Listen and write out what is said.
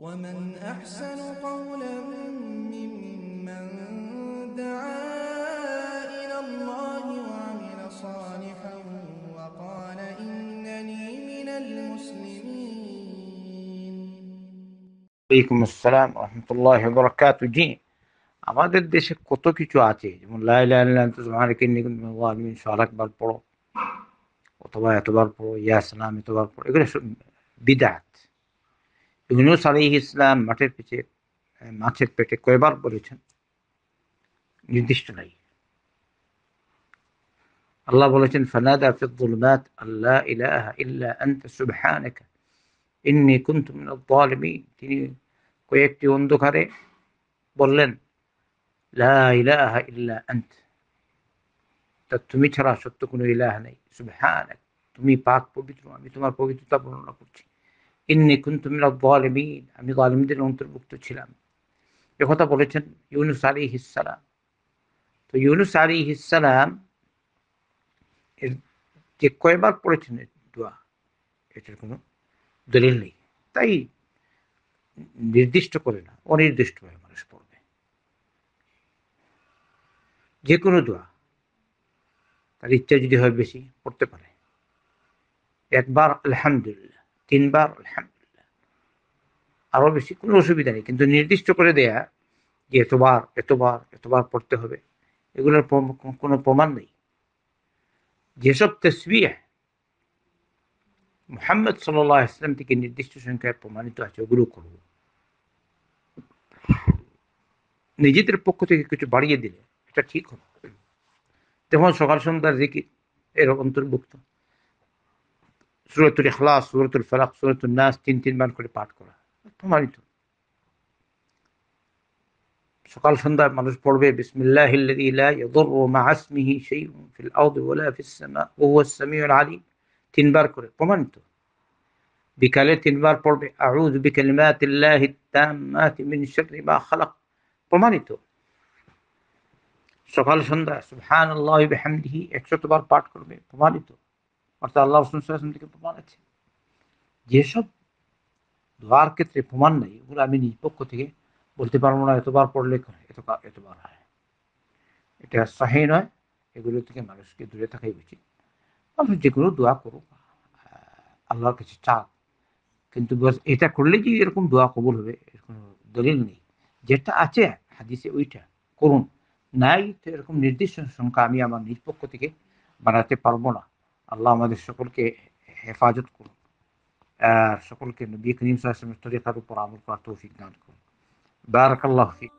ومن أحسن قولا ممن دعا إلى الله وعمل صالحا وقال إنني من المسلمين عليكم السلام ورحمة الله وبركاته جي আমাদের দেশে কত কিছু আছে যেমন লাইলাম সর একবার পড়ো অথবা এতবার পড়ো ইয়াসলাম এতবার পড়ো এগুলো বিদাত ইউনুস আলী ইসলাম মাঠের পিছিয়ে মাছের পেটে কয়বার বলেছেন নির্দিষ্ট নাই আল্লাহ বলেছেন ফানাদা ফিদুলমাত আল্লাহ ইলাহা ইল্লা আনতা সুবহানাকা ইন্নি কুনতু মিনাল যালিমিন তিনি কয়েকটি অন্ধকারে বললেন লা ইলাহা ইল্লা আন্ত তা তুমি ছাড়া সত্য কোনো ইলাহা নেই সুবহানাক তুমি পাক পবিত্র আমি তোমার পবিত্রতা বর্ণনা করছি ইন্নি কুন্তুমিনা বলেমিন আমি জালিমদের অন্তর্ভুক্ত ছিলাম কথা বলেছেন ইউনুস আলী হিসালাম তো ইউনুস আলী হিসালাম এর যে কয়বার পড়েছেন দোয়া এটার কোনো দলিল নেই তাই নির্দিষ্ট করে না অনির্দিষ্টভাবে মানুষ পড়বে যে কোনো দোয়া তার ইচ্ছা যদি হয় বেশি পড়তে পারে একবার আলহামদুলিল্লাহ তিনবার আলহামদুলিল্লাহ আরো বেশি কোনো অসুবিধা নেই কিন্তু নির্দিষ্ট করে দেয়া যে এতবার এতবার এতবার পড়তে হবে এগুলোর কোনো প্রমাণ নেই যেসব তসবিহ মোহাম্মদ সাল্লাহ ইসলাম থেকে নির্দিষ্ট সংখ্যায় প্রমাণিত আছে ওগুলো করব নিজেদের পক্ষ থেকে কিছু বাড়িয়ে দিলে এটা ঠিক হবে তেমন সকাল সন্ধ্যার দিকে এর অন্তর্ভুক্ত سوره الاخلاص سوره الفلق سوره الناس تين تين بان كوري بات كورا تماريتو سقال سندا مانوش بولبي بسم الله الذي لا يضر مع اسمه شيء في الارض ولا في السماء وهو السميع العليم تين بار كوري تماريتو بكالي تين بار بولبي اعوذ بكلمات الله التامات من شر ما خلق تماريتو سقال سندا سبحان الله بحمده اكسوتو بار بات كوربي تماريتو অর্থাৎ আল্লাহ রসুল থেকে প্রমাণ আছে যেসব দোয়ার ক্ষেত্রে প্রমাণ নেই ওগুলো আমি নিজ পক্ষ থেকে বলতে পারবো না এতবার পড়লে এত এতবার হয় এটা সাহে নয় এগুলো থেকে মানুষকে দূরে থাকাই উচিত মানুষ যে কোনো দোয়া করুক আল্লাহর কাছে চাক কিন্তু এটা করলে যে এরকম দোয়া কবুল হবে এরকম দলিল নেই যেটা আছে হাদিসে ওইটা করুন নাই তো এরকম নির্দিষ্ট সংখ্যা আমি আমার নিজ পক্ষ থেকে বানাতে পারবো না اللہ مدد شکل کے حفاظت کو شکل کے نبی کریم صلی اللہ علیہ وسلم طریقہ پر عمل کا توفیق دان کو بارک اللہ فیک